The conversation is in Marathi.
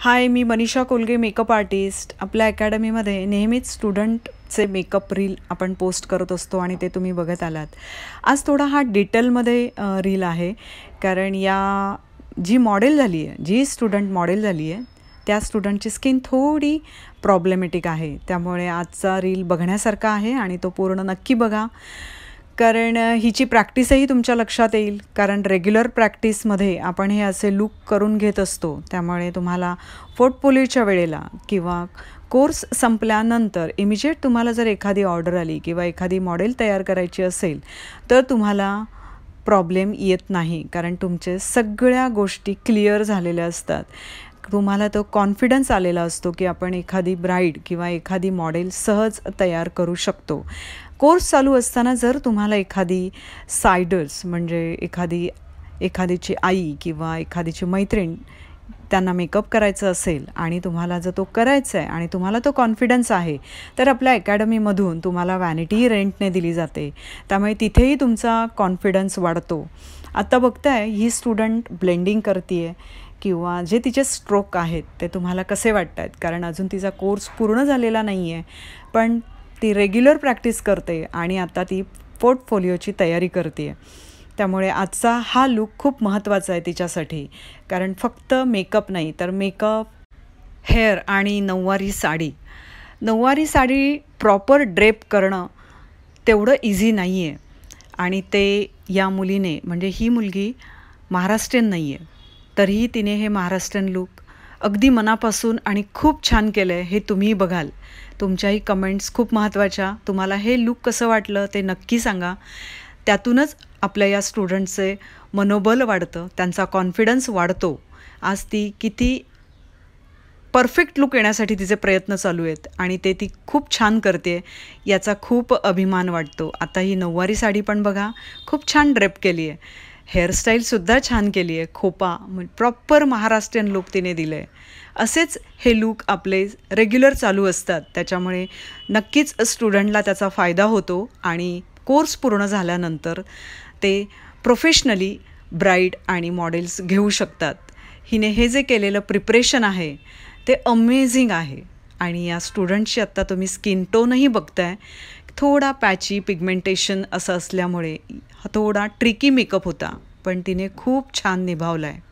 हाय मी मनीषा कोलगे मेकअप आर्टिस्ट आपल्या अकॅडमीमध्ये नेहमीच स्टुडंटचे मेकअप रील आपण पोस्ट करत असतो आणि ते तुम्ही बघत आलात आज थोडा हा डिटेलमध्ये रील आहे कारण या जी मॉडेल झाली आहे जी स्टुडंट मॉडेल झाली आहे त्या स्टुडंटची स्किन थोडी प्रॉब्लेमॅटिक आहे त्यामुळे आजचा रील बघण्यासारखा आहे आणि तो पूर्ण नक्की बघा कारण हिची प्रॅक्टिसही तुमच्या लक्षात येईल कारण रेग्युलर प्रॅक्टिसमध्ये आपण हे असे लुक करून घेत असतो त्यामुळे तुम्हाला पोर्टपोलिओच्या वेळेला किंवा कोर्स संपल्यानंतर इमिजिएट तुम्हाला जर एखादी ऑर्डर आली किंवा एखादी मॉडेल तयार करायची असेल तर तुम्हाला प्रॉब्लेम येत नाही कारण तुमचे सगळ्या गोष्टी क्लिअर झालेल्या असतात तुम्हाला तो कॉन्फिडन्स आलेला असतो की आपण एखादी ब्राईड किंवा एखादी मॉडेल सहज तयार करू शकतो कोर्स चालू असताना जर तुम्हाला एखादी सायडर्स म्हणजे एखादी एखादीची आई किंवा एखादीची मैत्रीण त्यांना मेकअप करायचं असेल आणि तुम्हाला जर तो करायचा आहे आणि तुम्हाला तो कॉन्फिडन्स आहे तर आपल्या अकॅडमीमधून तुम्हाला व्हॅनिटी रेंटने दिली जाते त्यामुळे तिथेही तुमचा कॉन्फिडन्स वाढतो आत्ता बघताय ही स्टुडंट ब्लेंडिंग करते आहे किंवा जे तिचे स्ट्रोक आहेत ते तुम्हाला कसे वाटत आहेत कारण अजून तिचा कोर्स पूर्ण झालेला नाही आहे पण ती रेग्युलर प्रॅक्टिस करते आणि आता ती पोर्टफोलिओची तयारी करते त्यामुळे आजचा हा लुक खूप महत्त्वाचा आहे तिच्यासाठी कारण फक्त मेकअप नाही तर मेकअप हेअर आणि नऊवारी साडी नऊवारी साडी प्रॉपर ड्रेप करणं तेवढं इझी नाही आहे आणि ते या मुलीने म्हणजे ही मुलगी महाराष्ट्रीयन नाही आहे तरीही तिने हे महाराष्ट्रीयन लुक अगदी मनापासून आणि खूप छान केलं आहे हे तुम्ही बघाल तुमच्याही कमेंट्स खूप महत्त्वाच्या तुम्हाला हे लूक कसं वाटलं ते नक्की सांगा त्यातूनच आपल्या या स्टुडंटचे मनोबल वाढतं त्यांचा कॉन्फिडन्स वाढतो आज ती किती परफेक्ट लुक येण्यासाठी तिचे प्रयत्न चालू आहेत आणि ते ती खूप छान करते याचा खूप अभिमान वाटतो आता ही नऊवारी साडी पण बघा खूप छान ड्रेप केली आहे हेअरस्टाईलसुद्धा छान केली आहे खोपा म्हणजे प्रॉपर महाराष्ट्रीयन लुक तिने दिलं आहे असेच हे लूक आपले रेग्युलर चालू असतात त्याच्यामुळे नक्कीच स्टुडंटला त्याचा फायदा होतो आणि कोर्स पूर्ण झाल्यानंतर ते प्रोफेशनली ब्राईड आणि मॉडेल्स घेऊ शकतात हिने हे जे केलेलं प्रिपरेशन आहे ते अमेझिंग आहे आणि या स्टुडंटची आत्ता तुम्ही स्किन टोनही बघताय थोडा पॅची पिगमेंटेशन असं असल्यामुळे हा थोडा ट्रिकी मेकअप होता पण तिने खूप छान निभावला आहे